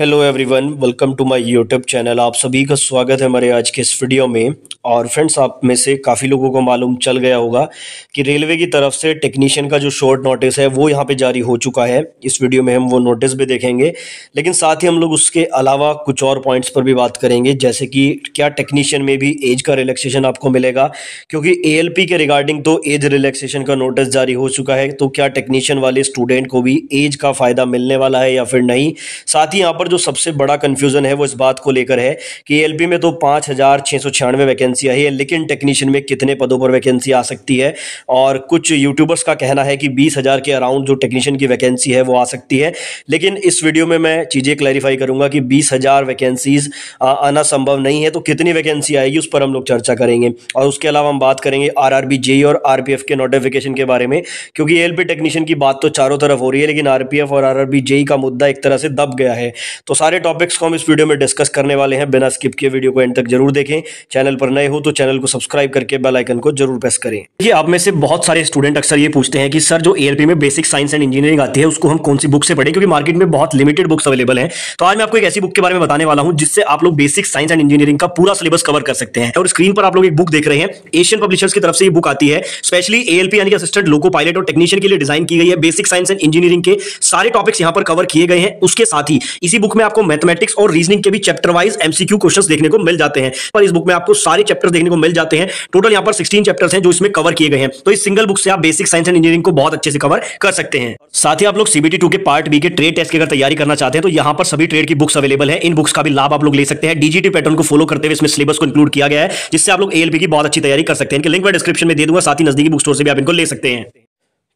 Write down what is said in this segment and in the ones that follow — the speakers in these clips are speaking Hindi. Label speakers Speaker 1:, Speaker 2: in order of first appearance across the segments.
Speaker 1: hello everyone welcome to my YouTube channel आप सभी का स्वागत है हमारे आज के इस वीडियो में और फ्रेंड्स आप में से काफ़ी लोगों को मालूम चल गया होगा कि रेलवे की तरफ से टेक्नीशियन का जो शॉर्ट नोटिस है वो यहाँ पे जारी हो चुका है इस वीडियो में हम वो नोटिस भी देखेंगे लेकिन साथ ही हम लोग उसके अलावा कुछ और पॉइंट्स पर भी बात करेंगे जैसे कि क्या टेक्नीशियन में भी एज का रिलैक्सेशन आपको मिलेगा क्योंकि ए के रिगार्डिंग तो एज रिलैक्सेशन का नोटिस जारी हो चुका है तो क्या टेक्नीशियन वाले स्टूडेंट को भी एज का फ़ायदा मिलने वाला है या फिर नहीं साथ ही यहाँ पर जो सबसे बड़ा कन्फ्यूजन है वो इस बात को लेकर है कि एल में तो पाँच हज़ार छः सौ छियानवे वैकेंसी आई है लेकिन टेक्नीशियन में कितने पदों पर वैकेंसी आ सकती है और कुछ यूट्यूबर्स का कहना है कि बीस हज़ार के अराउंड जो टेक्नीशियन की वैकेंसी है वो आ सकती है लेकिन इस वीडियो में मैं चीज़ें क्लैरिफाई करूंगा कि बीस हज़ार वैकेंसीज आना संभव नहीं है तो कितनी वैकेंसी आएगी उस पर हम लोग चर्चा करेंगे और उसके अलावा हम बात करेंगे आर आर और आर के नोटिफिकेशन के बारे में क्योंकि एल टेक्नीशियन की बात तो चारों तरफ हो रही है लेकिन आर और आर का मुद्दा एक तरह से दब गया है तो सारे टॉपिक्स को हम इस वीडियो में डिस्कस करने वाले हैं बिना स्किप किए वीडियो को एंड तक जरूर देखें चैनल पर नए हो तो चैनल को सब्सक्राइब करके बेल आइकन को जरूर प्रेस करें ये आप में से बहुत सारे स्टूडेंट अक्सर ये पूछते हैं कि सर जो एलपी में बेसिक साइंस एंड इंजीनियरिंग आती है उसको हम कौन सी बुक से पढ़ें क्योंकि मार्केट में बहुत लिमिटेड बुक्स अवेलेबल है तो आज मैं आपको एक ऐसी बुक के बारे में बताने वाला हूँ जिससे आप लोग बेसिक साइंस एंड इंजीनियरिंग का पूरा सिलेबस कवर कर सकते हैं और स्क्रीन पर आप लोग एक बुक देख रहे हैं एशियन पब्लिशर्स की तरफ से ये बुक आती है स्पेशली एएलपी यानी असिस्टेंट लोको पायलट और टेक्नीशियन के लिए डिजाइन की गई है बेसिक साइंस एंड इंजीनियरिंग के सारे टॉपिक्स यहां पर कवर किए गए हैं उसके साथ ही इसी बुक में आपको मैथमेटिक्स और रीजनिंग के भी चैप्टर वाइज एमसीक्यू क्वेश्चंस देखने को मिल जाते हैं पर इस बुक में आपको सारे चैप्टर देखने को मिल जाते हैं टोटल यहाँ पर सिक्सटीन चैप्टर्स हैं जो इसमें कवर किए गए हैं तो इस सिंगल बुक से आप बेसिक साइंस एंड इंजीनियरिंग को बहुत अच्छे से कवर कर सकते हैं साथ ही आप लोग सीबीटी टू के पार्ट बी के ट्रेड टेस्ट की अगर तैयारी करना चाहते हैं तो यहाँ पर सभी ट्रेड की बुक्स अवेलेबल है इन बुक्स का भी लाभ आप लोग ले सकते हैं डीजीटी पैटर्न को फॉलो करते हुए इसमें सिलेबस को इंक्लूड किया गया है जिससे आप लोग एएलपी की बहुत अच्छी तैयारी कर सकते हैं लिंक में डिस्क्रिप्शन में दे दूंगा साथ ही नजदीकी बुक स्टोर से भी आप इनको ले सकते हैं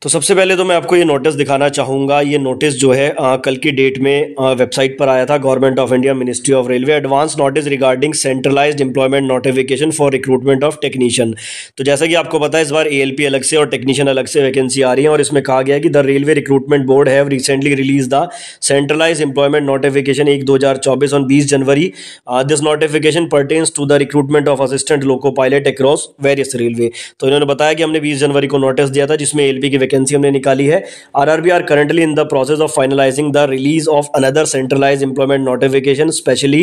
Speaker 1: तो सबसे पहले तो मैं आपको ये नोटिस दिखाना चाहूँगा ये नोटिस जो है आ, कल की डेट में आ, वेबसाइट पर आया था government of India ministry of railway advance notice regarding centralised employment notification for recruitment of technician तो जैसा कि आपको पता है इस बार ए अलग से और टेक्नीशियन अलग से वैकेंसी आ रही है और इसमें कहा गया कि the railway recruitment board have recently release the centralise employment notification एक दो ऑन बीस जनवरी this notification pertains to the recruitment of assistant loco pilot across various railway तो इन्होंने बताया कि हमने बीस जनवरी को नोटिस दिया था जिसमें एल की वैकेंसी हमने निकाली है R R B are currently in the process of finalising the release of another centralise employment notification specially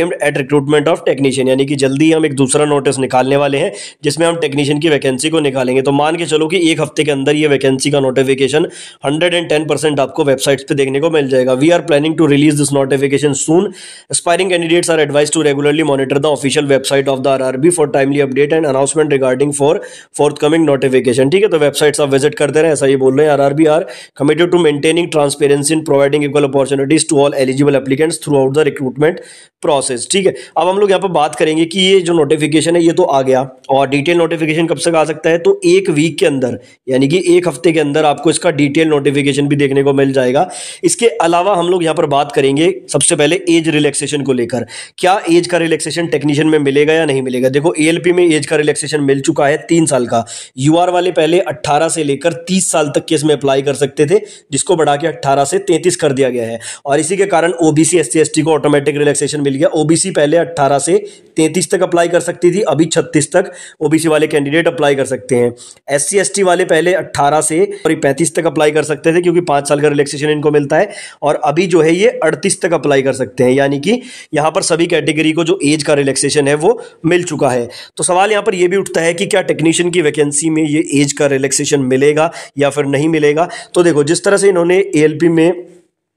Speaker 1: aimed at recruitment of technician यानी कि जल्दी हम एक दूसरा नोटिस निकालने वाले हैं जिसमें हम टेक्नीशियन की वैकेंसी को निकालेंगे तो मान के चलो कि एक हफ्ते के अंदर ये वैकेंसी का notification hundred and ten percent आपको वेबसाइट्स पर देखने को मिल जाएगा we are planning to release this notification soon aspiring candidates are advise to regularly monitor the official website of the R R B for timely update and announcement regarding for forthcoming notification ठीक है तो वेबसाइट्स आप विजिट करते दे रहे हैं ऐसा ये बोल रहे हैं R R committed to maintaining transparency in providing equal opportunities to all eligible applicants throughout the recruitment process ठीक है अब हम लोग यहाँ पर बात करेंगे कि ये जो नोटिफिकेशन है ये तो आ गया और डिटेल नोटिफिकेशन कब तक आ सकता है तो एक वीक के अंदर यानी कि एक हफ्ते के अंदर आपको इसका डिटेल नोटिफिकेशन भी देखने को मिल जाएगा इसके अलावा हम लोग यहाँ पर बात करेंगे सबसे पहले एज रिलैक्सेशन को लेकर क्या एज का रिलैक्सेशन टेक्नीशियन में मिलेगा या नहीं मिलेगा देखो एएलपी में एज का रिलैक्सेशन मिल चुका है तीन साल का यू वाले पहले अट्ठारह से लेकर तीस साल तक के इसमें अप्लाई कर सकते थे जिसको बढ़ा के अट्ठारह से तैंतीस कर दिया गया है और इसी के कारण ओ बी सी को ऑटोमेटिक रिलैक्सेशन मिल गया ओ पहले अट्ठारह से तैंतीस तक अप्लाई कर सकती थी अभी छत्तीस तक ओ वाले कैंडिडेट अप्लाई कर सकते हैं एस सी एस टी वाले पहले अट्ठारह से और पैंतीस तक अप्लाई कर सकते थे क्योंकि पाँच साल का रिलैक्सेशन इनको मिलता है और अभी जो है ये अड़तीस तक अप्लाई कर सकते हैं यानी कि यहाँ पर सभी कैटेगरी को जो एज का रिलैक्सेशन है वो मिल चुका है तो सवाल यहाँ पर यह भी उठता है कि क्या टेक्नीशियन की वैकेंसी में ये एज का रिलैक्सेशन मिलेगा या फिर नहीं मिलेगा तो देखो जिस तरह से इन्होंने ए में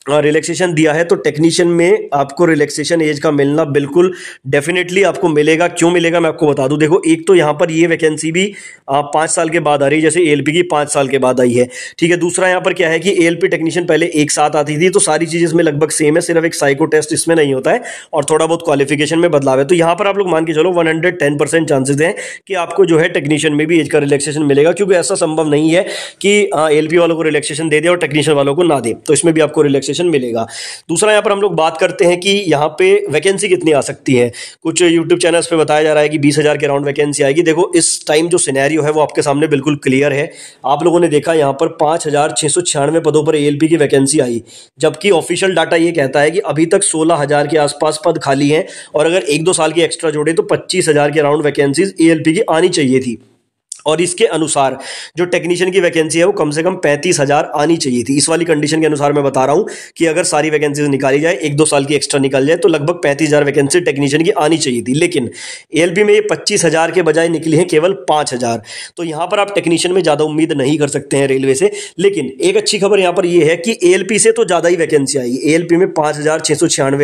Speaker 1: रिलैक्सेशन हाँ, दिया है तो टेक्नीशियन में आपको रिलैक्सेशन एज का मिलना बिल्कुल डेफिनेटली आपको मिलेगा क्यों मिलेगा मैं आपको बता दूं देखो एक तो यहाँ पर ये वैकेंसी भी आप पाँच साल के बाद आ रही है जैसे एलपी की पाँच साल के बाद आई है ठीक है दूसरा यहाँ पर क्या है कि एलपी टेक्नीशियन पहले एक साथ आती थी तो सारी चीज़ इसमें लगभग सेम है सिर्फ एक साइको टेस्ट इसमें नहीं होता है और थोड़ा बहुत क्वालिफिकेशन में बदलाव है तो यहाँ पर आप लोग मान के चलो वन हंड्रेड चांसेस हैं कि आपको जो है टेक्नीशियन में भी एज का रिलैक्सेशन मिलेगा क्योंकि ऐसा संभव नहीं है कि एल वालों को रिलैक्सेशन दे दे और टेक्नीशियन वालों को ना दे तो इसमें भी आपको रिलैक्सेशन रजिस्ट्रेशन मिलेगा दूसरा यहाँ पर हम लोग बात करते हैं कि यहाँ पे वैकेंसी कितनी आ सकती है कुछ यूट्यूब चैनल्स पे बताया जा रहा है कि बीस हज़ार के अराउंड वैकेंसी आएगी देखो इस टाइम जो सिनेरियो है वो आपके सामने बिल्कुल क्लियर है आप लोगों ने देखा यहाँ पर पाँच पदों पर ए की वैकेंसी आई जबकि ऑफिशियल डाटा ये कहता है कि अभी तक सोलह के आसपास पद खाली हैं और अगर एक दो साल की एक्स्ट्रा जोड़े तो पच्चीस के अराउंड वैकेंसीज ए की आनी चाहिए थी और इसके अनुसार जो टेक्नीशियन की वैकेंसी है वो कम से कम पैंतीस हज़ार आनी चाहिए थी इस वाली कंडीशन के अनुसार मैं बता रहा हूँ कि अगर सारी वैकेंसीज निकाली जाए एक दो साल की एक्स्ट्रा निकाल जाए तो लगभग पैंतीस हज़ार वैकेंसी टेक्नीशियन की आनी चाहिए थी लेकिन ए में ये पच्चीस हज़ार के बजाय निकली है केवल पाँच हज़ार तो यहाँ पर आप टेक्नीशियन में ज़्यादा उम्मीद नहीं कर सकते हैं रेलवे से लेकिन एक अच्छी खबर यहाँ पर यह है कि ए से तो ज़्यादा ही वैकेंसी आई ए में पाँच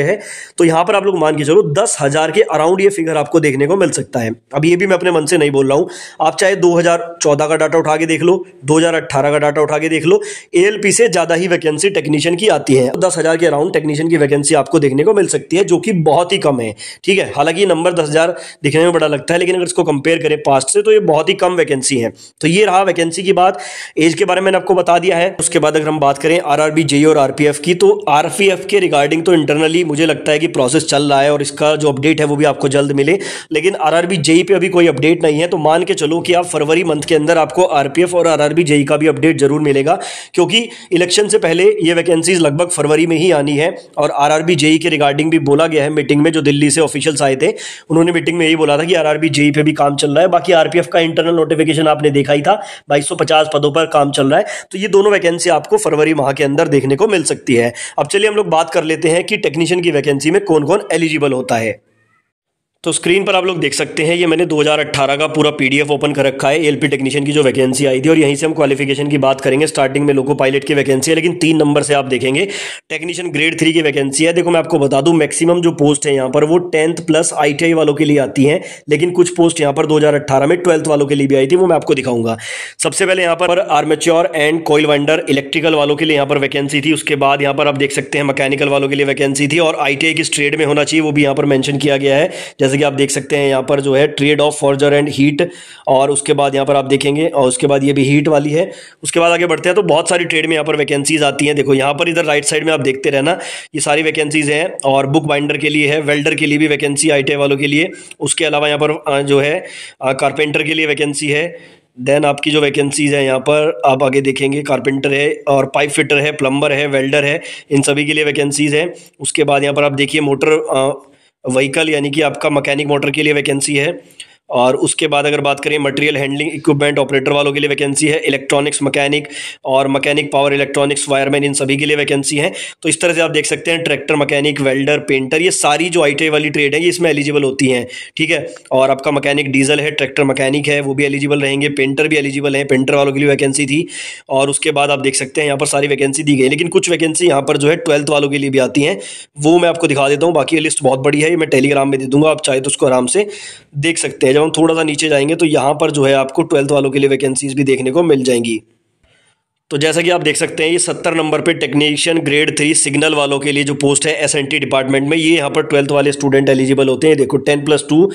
Speaker 1: है तो यहाँ पर आप लोग मान के चलो दस के अराउंड ये फिगर आपको देखने को मिल सकता है अब ये भी मैं अपने मन से नहीं बोल रहा हूँ आप चाहे दो 2014 का डाटा उठा के देख लो 2018 का डाटा उठा के देख लो एएलपी से ज़्यादा ही वैकेंसी टेक्नीशियन की आती है दस हज़ार के अराउंड टेक्नीशियन की वैकेंसी आपको देखने को मिल सकती है जो कि बहुत ही कम है ठीक है हालांकि नंबर दस हज़ार दिखने में बड़ा लगता है लेकिन अगर इसको कंपेयर करें पास्ट से तो ये बहुत ही कम वैकेंसी है तो ये रहा वैकेंसी की बात एज के बारे में आपको बता दिया है उसके बाद अगर हम बात करें आर आर और आर की तो आर के रिगार्डिंग तो इंटरनली मुझे लगता है कि प्रोसेस चल रहा है और इसका जो अपडेट है वो भी आपको जल्द मिले लेकिन आर आर पे अभी कोई अपडेट नहीं है तो मान के चलो कि आप फरवरी मंथ के अंदर आपको आरपीएफ और आरआरबी जेई का भी अपडेट जरूर मिलेगा क्योंकि इलेक्शन से पहले ये वैकेंसीज लगभग फरवरी में ही आनी है और आरआरबी जेई के रिगार्डिंग भी बोला गया है मीटिंग में जो दिल्ली से ऑफिशियल्स आए थे उन्होंने मीटिंग में यही बोला था कि आर जेई पर भी काम चल रहा है बाकी आर का इंटरनल नोटिफिकेशन आपने देखा ही था बाईस पदों पर काम चल रहा है तो ये दोनों वैकेंसी आपको फरवरी माह के अंदर देखने को मिल सकती है अब चलिए हम लोग बात कर लेते हैं कि टेक्नीशियन की वैकेंसी में कौन कौन एलिजिबल होता है तो स्क्रीन पर आप लोग देख सकते हैं ये मैंने 2018 का पूरा पीडीएफ ओपन कर रखा है एलपी टेक्नीशियन की जो वैकेंसी आई थी और यहीं से हम क्वालिफिकेशन की बात करेंगे स्टार्टिंग में लोको पायलट की वैकेंसी है लेकिन तीन नंबर से आप देखेंगे टेक्नीशियन ग्रेड थ्री की वैकेंसी है देखो मैं आपको बता दूं मैक्सिमम जो पोस्ट है यहाँ पर वो टेंथ प्लस आई वालों के लिए आती है लेकिन कुछ पोस्ट यहाँ पर दो में ट्वेल्थ वालों के लिए भी आई थी वो मैं आपको दिखाऊंगा सबसे पहले यहाँ पर armature and coil winder electrical वालों के लिए यहाँ पर वैकेंसी थी उसके बाद यहाँ पर आप देख सकते हैं मैकेनिकल वालों के लिए वैकेंसी थी और आई किस ट्रेड में होना चाहिए वो भी यहाँ पर मैंशन किया गया है जैसे कि आप देख सकते हैं यहाँ पर जो है trade of forger and heat और उसके बाद यहाँ पर आप देखेंगे और उसके बाद ये भी हीट वाली है उसके बाद आगे बढ़ते हैं तो बहुत सारी ट्रेड में यहाँ पर वैकेंसीज आती हैं देखो यहाँ पर इधर राइट साइड में आप देखते रहना ये सारी वैकेंसीज हैं और बुक बाइंडर के लिए है वेल्डर के लिए भी वैकेंसी आई वालों के लिए उसके अलावा यहाँ पर जो है कारपेंटर के लिए वैकेंसी है देन आपकी जो वैकेंसीज़ हैं यहाँ पर आप आगे देखेंगे कारपेंटर है और पाइप फिटर है प्लम्बर है वेल्डर है इन सभी के लिए वैकेंसीज़ हैं उसके बाद यहाँ पर आप देखिए मोटर व्हीकल यानी कि आपका मकैनिक मोटर के लिए वैकेंसी है और उसके बाद अगर बात करें मटेरियल हैंडलिंग इक्विपमेंट ऑपरेटर वालों के लिए वैकेंसी है इलेक्ट्रॉनिक्स मैकेनिक और मैकेनिक पावर इलेक्ट्रॉनिक्स वायरमैन इन सभी के लिए वैकेंसी है तो इस तरह से आप देख सकते हैं ट्रैक्टर मैकेनिक वेल्डर पेंटर ये सारी जो आई वाली ट्रेड है ये इसमें एलिजिबल होती हैं ठीक है और आपका मैकेनिक डीजल है ट्रैक्टर मैकेनिक है वो भी एलिजिबल रहेंगे पेंटर भी एलिजिबल है पेंटर वालों के लिए वैकेंसी थी और उसके बाद आप देख सकते हैं यहाँ पर सारी वैकेंसी दी गई लेकिन कुछ वैकेंसी यहाँ पर जो है ट्वेल्थ वालों के लिए भी आती है वो मैं आपको दिखा देता हूँ बाकी लिस्ट बहुत बड़ी है मैं टेलीग्राम में दे दूंगा आप चाहे तो उसको आराम से देख सकते हैं डाउन थोड़ा सा नीचे जाएंगे तो यहाँ पर जो है आपको ट्वेल्थ वालों के लिए वैकेंसीज भी देखने को मिल जाएंगी तो जैसा कि आप देख सकते हैं ये सत्तर नंबर पे टेक्नीशियन ग्रेड थ्री सिग्नल वालों के लिए जो पोस्ट है एस डिपार्टमेंट में ये यहाँ पर ट्वेल्थ वाले स्टूडेंट एलिजिबल होते हैं देखो टेन प्लस टू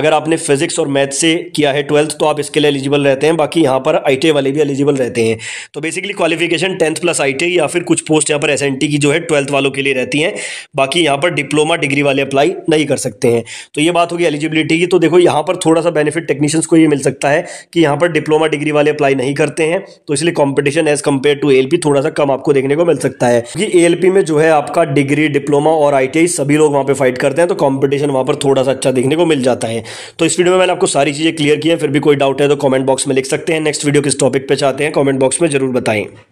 Speaker 1: अगर आपने फिजिक्स और मैथ से किया है ट्वेल्थ तो आप इसके लिए एलिजिबल रहते हैं बाकी यहाँ पर आई वाले भी एलिजिबल रहते हैं तो basically qualification tenth plus I या फिर कुछ पोस्ट यहाँ पर एस की जो है ट्वेल्थ वालों के लिए रहती हैं बाकी यहाँ पर डिप्लोमा डिग्री वाले अप्लाई नहीं कर सकते हैं तो ये बात होगी एलिजिबिलिटी की तो देखो यहाँ पर थोड़ा सा बेनिफिट टेक्नीशियंस को ये मिल सकता है कि यहाँ पर डिप्लोमा डिग्री वाले अप्लाई नहीं करते हैं तो इसलिए कॉम्पिटिशन एज कम्पेयर टू एल थोड़ा सा कम आपको देखने को मिल सकता है क्योंकि एएलपी में जो है आपका डिग्री डिप्लोमा और आई सभी लोग वहाँ पे फाइट करते हैं तो कॉम्पिटिशन वहाँ पर थोड़ा सा अच्छा देखने को मिल जाता है तो इस वीडियो में मैंने आपको सारी चीज़ें क्लियर की है फिर भी कोई डाउट है तो कॉमेंट बॉक्स में लिख सकते हैं नेक्स्ट वीडियो किस टॉपिक पर चाहते हैं कॉमेंट बॉक्स में जरूर बताएं